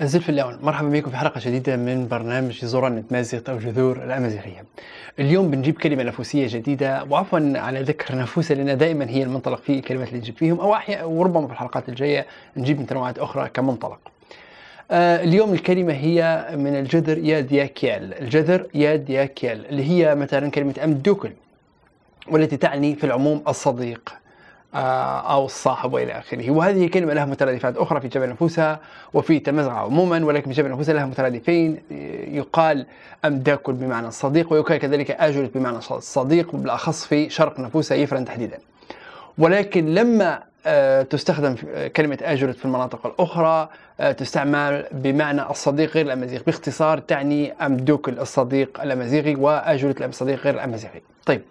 أنزل في اللون مرحبا بكم في حلقة جديدة من برنامج زورا نتمازق أو جذور الأمازيغية اليوم بنجيب كلمة نفوسية جديدة وعفوا على ذكر نفوسة لأن دائما هي المنطلق في الكلمات اللي نجيب فيهم أو أحيانا وربما في الحلقات الجاية نجيب من تنوعات أخرى كمنطلق آه اليوم الكلمة هي من الجذر ياد ياكيال الجذر ياد ياكيال اللي هي مثلا كلمة أم دوكل والتي تعني في العموم الصديق آه، أو الصاحب وإلى آخره وهذه كلمة لها مترادفات أخرى في جبل نفوسها وفي تمزرعة عموما ولكن في جبل نفوسها لها مترادفين يقال أمداكل بمعنى الصديق ويقال كذلك آجلت بمعنى الصديق بالأخص في شرق نفوسها يفرن تحديدا ولكن لما آه، تستخدم آه، كلمة آجلت في المناطق الأخرى تستعمل بمعنى الصديق غير الأمازيغ باختصار تعني أمدوكل الصديق الأمازيغي وآجلت الصديق غير الأمازيغي طيب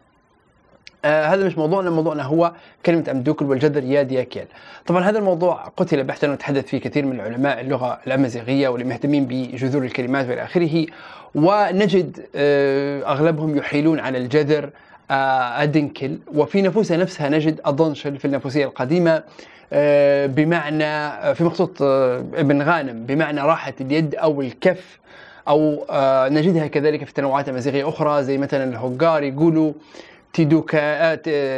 آه هذا مش موضوعنا موضوعنا هو كلمة أمدوكل والجذر يا دياكيل طبعا هذا الموضوع قتل بحثا وتحدث فيه كثير من علماء اللغة الأمازيغية والمهتمين بجذور الكلمات وإلى آخره ونجد آه أغلبهم يحيلون على الجذر آه أدنكل وفي نفوسها نفسها نجد أضنشل في النفوسية القديمة آه، بمعنى آه، في مخطوط آه، ابن غانم بمعنى راحة اليد أو الكف أو نجدها كذلك في تنوعات أمازيغية أخرى زي مثلا الهوجار يقولوا تيدوكا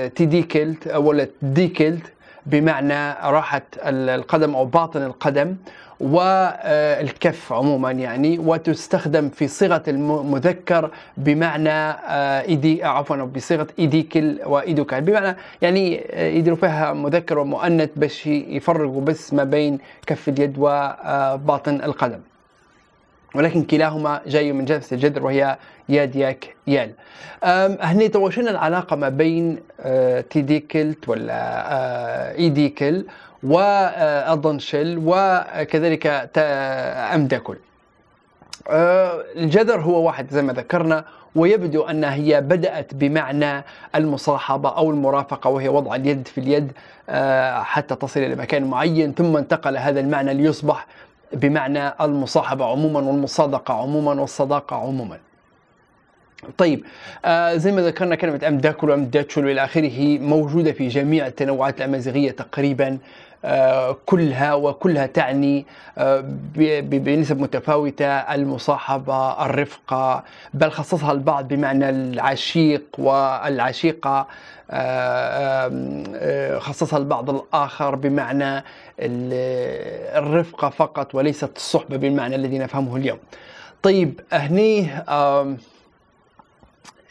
تيديكلت ولا ديكلت بمعنى راحة القدم أو باطن القدم والكف آه، عموما يعني وتستخدم في صيغة المذكر بمعنى آه، إيدي آه، عفوا بصيغة إيديكل وإيدوكا بمعنى يعني يديروا فيها مذكر ومؤنث باش يفرقوا بس ما بين كف اليد وباطن القدم ولكن كلاهما جاي من جنس الجذر وهي ياد ياك يال هنا توشنا العلاقة ما بين آه، تيديكلت ولا آه، إيديكل وأضنشل آه، وكذلك أمدكل الجذر هو واحد زي ما ذكرنا ويبدو أنها هي بدأت بمعنى المصاحبة أو المرافقة وهي وضع اليد في اليد حتى تصل إلى مكان معين ثم انتقل هذا المعنى ليصبح بمعنى المصاحبة عموما والمصادقة عموما والصداقة عموما طيب آه زي ما ذكرنا كلمة أمداكل وأمداتشل وإلى آخره موجودة في جميع التنوعات الأمازيغية تقريبا آه كلها وكلها تعني آه بنسب متفاوتة المصاحبة الرفقة بل خصصها البعض بمعنى العشيق والعشيقة آه، آه، خصصها البعض الآخر بمعنى الرفقة فقط وليست الصحبة بالمعنى الذي نفهمه اليوم طيب هني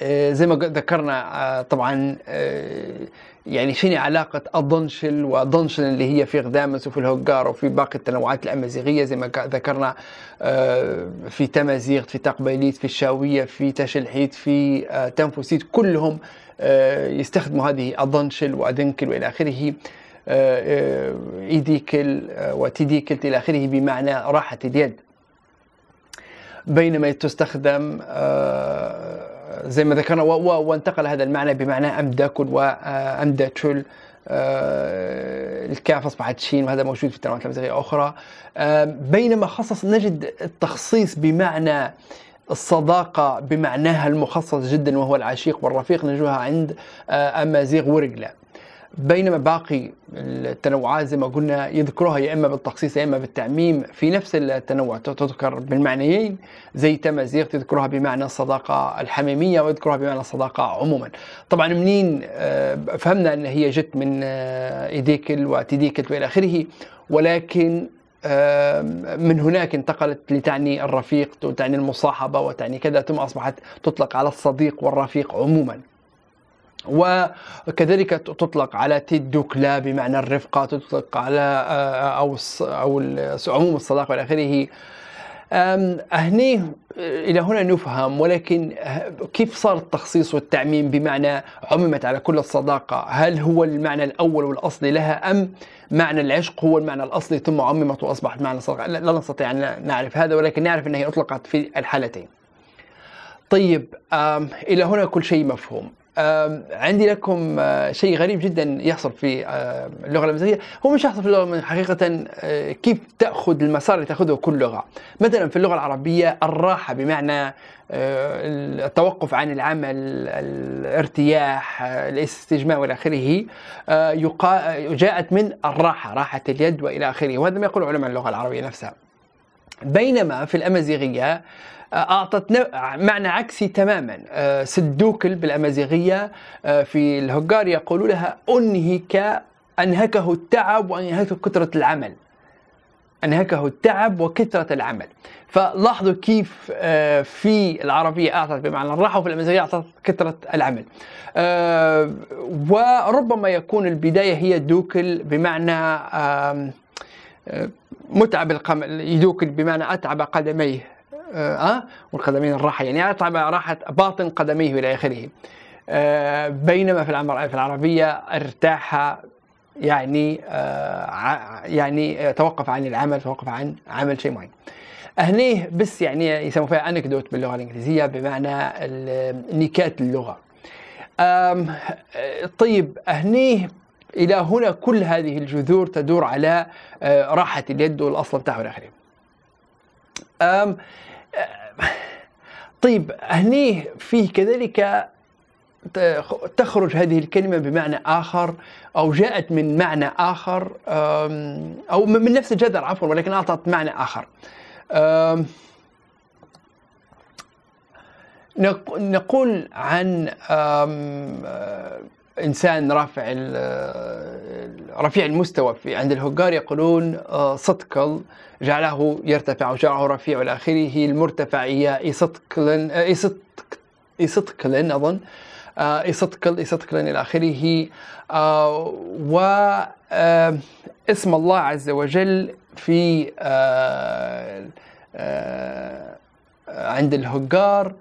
آه، زي ما ذكرنا آه، طبعا آه، يعني شنو علاقة الضنشل وضنشل اللي هي في غدامس وفي الهوجار وفي باقي التنوعات الأمازيغية زي ما ذكرنا في تمازيغت في تقبيليت في الشاوية في تشلحيت في تنفسيت كلهم يستخدموا هذه الضنشل وأدنكل وإلى آخره إيديكل وتيديكل إلى آخره بمعنى راحة اليد بينما تستخدم زي ما ذكرنا وانتقل هذا المعنى بمعنى أمدكل وأمدتشل آه، آه، الكاف أصبحت شين وهذا موجود في التنوعات الامازيغيه الاخرى بينما خصص نجد التخصيص بمعنى الصداقة بمعناها المخصص جدا وهو العشيق والرفيق نجدها عند آه، أمازيغ ورقلة بينما باقي التنوعات زي ما قلنا يذكرها يا اما بالتخصيص يا اما بالتعميم في نفس التنوع تذكر بالمعنيين زي تمازيغ تذكرها بمعنى الصداقه الحميميه ويذكرها بمعنى الصداقه عموما. طبعا منين آه، فهمنا ان هي جت من آه، ايديكل وتيديكل والى اخره ولكن من هناك انتقلت لتعني الرفيق وتعني المصاحبه وتعني كذا ثم اصبحت تطلق على الصديق والرفيق عموما. وكذلك تطلق على تيدوكلا بمعنى الرفقة تطلق على آه، آه، أو أو عموم الصداقة إلى آخره هني آه، إلى هنا نفهم ولكن كيف صار التخصيص والتعميم بمعنى عممت على كل الصداقة هل هو المعنى الأول والأصلي لها أم معنى العشق هو المعنى الأصلي ثم عممت وأصبحت معنى الصداقه لا نستطيع أن نعرف هذا ولكن نعرف أنها أطلقت في الحالتين طيب إلى هنا كل شيء مفهوم عندي لكم آه، شيء غريب جدا يحصل في اللغه الامازيغيه هو مش يحصل في اللغه حقيقه آه، كيف تاخذ المسار اللي تاخذه كل لغه مثلا في اللغه العربيه الراحه بمعنى آه، التوقف عن العمل الارتياح الاستجماع والى اخره جاءت من الراحه راحه اليد والى اخره وهذا ما يقوله علماء اللغه العربيه نفسها بينما في الأمازيغية آه، أعطت معنى عكسي تماما سدوكل آه، بالأمازيغية آه، في الهجار يقولوا لها أنهك أنهكه التعب وأنهكه كثرة العمل أنهكه التعب وكثرة العمل فلاحظوا كيف في العربية أعطت بمعنى الراحة وفي الأمازيغية أعطت كثرة العمل وربما يكون البداية هي دوكل بمعنى متعب القمل يدوك بمعنى أتعب قدميه آه،, أه؟ والقدمين الراحة يعني أتعب راحة باطن قدميه إلى آخره أه بينما في في العربية ارتاح يعني أه يعني آه، توقف عن العمل توقف عن عمل شيء معين هني بس يعني يسموا فيها انكدوت باللغه الانجليزيه بمعنى نكات اللغه آه، طيب هني إلى هنا كل هذه الجذور تدور على آه، راحة اليد والأصل بتاعه إلى آخره آه، طيب هني فيه كذلك آه، تخرج هذه الكلمة بمعنى آخر أو جاءت من معنى آخر أو من نفس الجذر عفوا ولكن أعطت معنى آخر نقول عن انسان رافع رفيع المستوى في عند الهجار يقولون آه، صدقل جعله يرتفع وجعله رفيع الى اخره المرتفع اياه صدقل آه، صدقل اظن صدقل آه، صدقل الى اخره و اسم الله عز وجل في عند الهجار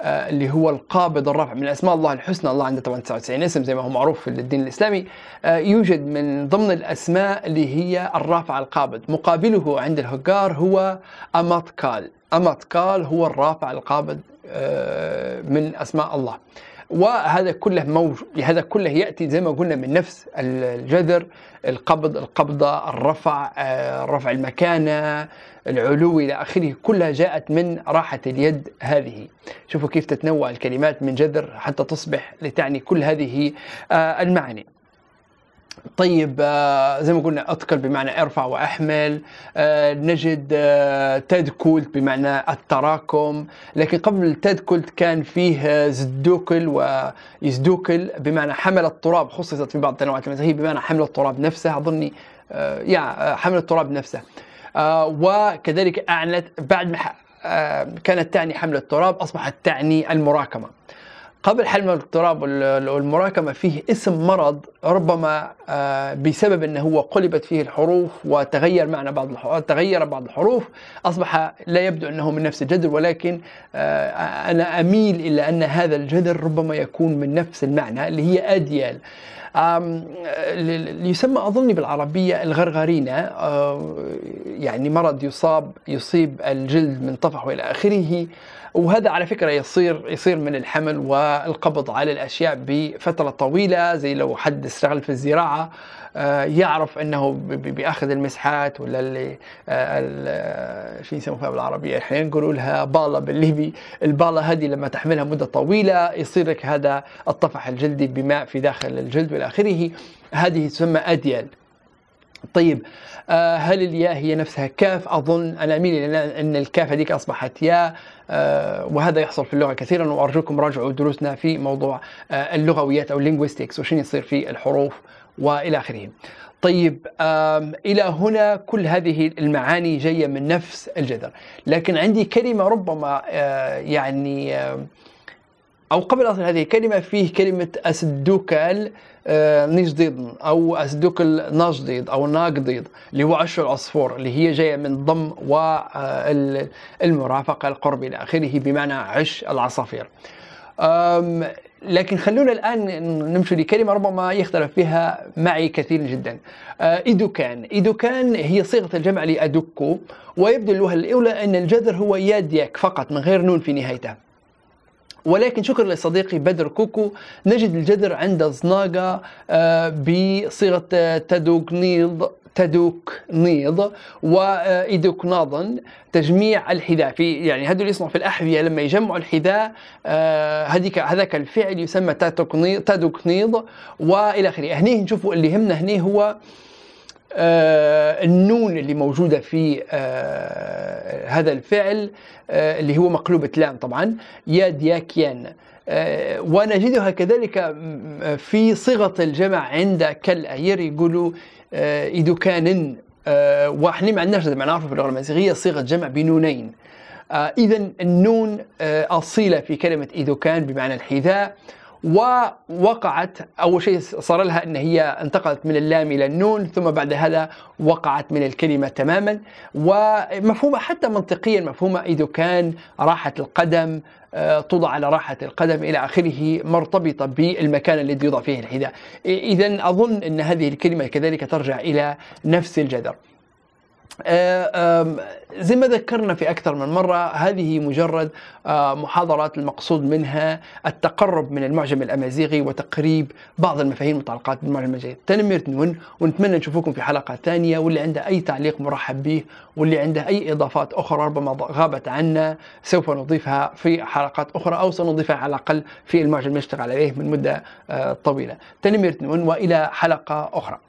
آه، اللي هو القابض الرفع من اسماء الله الحسنى الله عنده طبعا 99 اسم زي ما هو معروف في الدين الاسلامي آه، يوجد من ضمن الاسماء اللي هي الرافع القابض مقابله عند الهجار هو اماتكال اماتكال هو الرافع القابض آه، من اسماء الله وهذا كله موج هذا كله ياتي زي ما قلنا من نفس الجذر القبض القبضه الرفع آه، رفع المكانه العلو الى اخره كلها جاءت من راحه اليد هذه شوفوا كيف تتنوع الكلمات من جذر حتى تصبح لتعني كل هذه آه، المعاني طيب آه، زي ما قلنا اثقل بمعنى ارفع واحمل آه، نجد آه، تدكولت بمعنى التراكم لكن قبل تدكولت كان فيه زدوكل ويزدوكل بمعنى حمل التراب خصصت في بعض التنوعات المسيحيه بمعنى حمل التراب نفسه اظني يا حمل التراب نفسه وكذلك اعلنت بعد ما كانت تعني حمل التراب اصبحت تعني المراكمه قبل حلم الاضطراب والمراكمة فيه اسم مرض ربما آه، بسبب أنه هو قلبت فيه الحروف وتغير معنى بعض الحروف تغير بعض الحروف أصبح لا يبدو أنه من نفس الجذر ولكن آه، أنا أميل إلى أن هذا الجذر ربما يكون من نفس المعنى اللي هي أديال يسمى أظن بالعربية الغرغرينة آه، يعني مرض يصاب يصيب الجلد من طفح وإلى آخره وهذا على فكره يصير يصير من الحمل والقبض على الاشياء بفتره طويله زي لو حد اشتغل في الزراعه آه، يعرف انه بياخذ المسحات ولا اللي آه، آه، شو يسموها بالعربيه الحين نقولوا لها بالا بالليبي، البالا هذه لما تحملها مده طويله يصير لك هذا الطفح الجلدي بماء في داخل الجلد والى اخره، هذه تسمى اديال طيب آه هل الياء هي نفسها كاف اظن انا اميل الى ان الكاف هذيك اصبحت ياء آه وهذا يحصل في اللغه كثيرا وارجوكم راجعوا دروسنا في موضوع آه اللغويات او linguistics وشنو يصير في الحروف والى اخره. طيب الى هنا كل هذه المعاني جايه من نفس الجذر، لكن عندي كلمه ربما آه، يعني أو قبل اصلا هذه الكلمة فيه كلمة أسدوكال آه، نجديد أو أسدوكال ناجديد أو ناقديد اللي هو عش العصفور اللي هي جاية من ضم والمرافقة آه، القرب إلى آخره بمعنى عش العصافير لكن خلونا الآن نمشي لكلمة ربما يختلف فيها معي كثير جدا آه، إيدوكان إيدوكان هي صيغة الجمع لأدوكو ويبدو اللغه الأولى أن الجذر هو ياديك فقط من غير نون في نهايته ولكن شكرا لصديقي بدر كوكو نجد الجذر عند زناقة آه، بصيغة آه، نيض تدوك نيض وإيدوك ناضن تجميع الحذاء في يعني هذو اللي في الأحذية لما يجمعوا الحذاء آه، هذيك هذاك الفعل يسمى تدوك نيض وإلى آخره هني نشوفوا اللي يهمنا هني هو آه، النون اللي موجودة في آه، هذا الفعل آه، اللي هو مقلوبة لام طبعا يد ياكيان ونجدها كذلك في صيغة الجمع عند كالأير يقولوا إدوكان واحنا ما عندناش ما نعرفه في اللغة المسيحية صيغة جمع بنونين إذا النون أصيلة في كلمة كان بمعنى الحذاء ووقعت أول شيء صار لها أن هي انتقلت من اللام إلى النون ثم بعد هذا وقعت من الكلمة تماما ومفهومة حتى منطقيا مفهومة إذا كان راحة القدم آه، توضع على راحة القدم إلى آخره مرتبطة بالمكان الذي يوضع فيه الحذاء إذا أظن أن هذه الكلمة كذلك ترجع إلى نفس الجذر آه، زي ما ذكرنا في أكثر من مرة هذه مجرد آه، محاضرات المقصود منها التقرب من المعجم الأمازيغي وتقريب بعض المفاهيم المتعلقات بالمعجم الأمازيغي تنميرت نون ونتمنى نشوفكم في حلقة ثانية واللي عنده أي تعليق مرحب به واللي عنده أي إضافات أخرى ربما غابت عنا سوف نضيفها في حلقات أخرى أو سنضيفها على الأقل في المعجم نشتغل عليه من مدة آه، طويلة تنميرت نون وإلى حلقة أخرى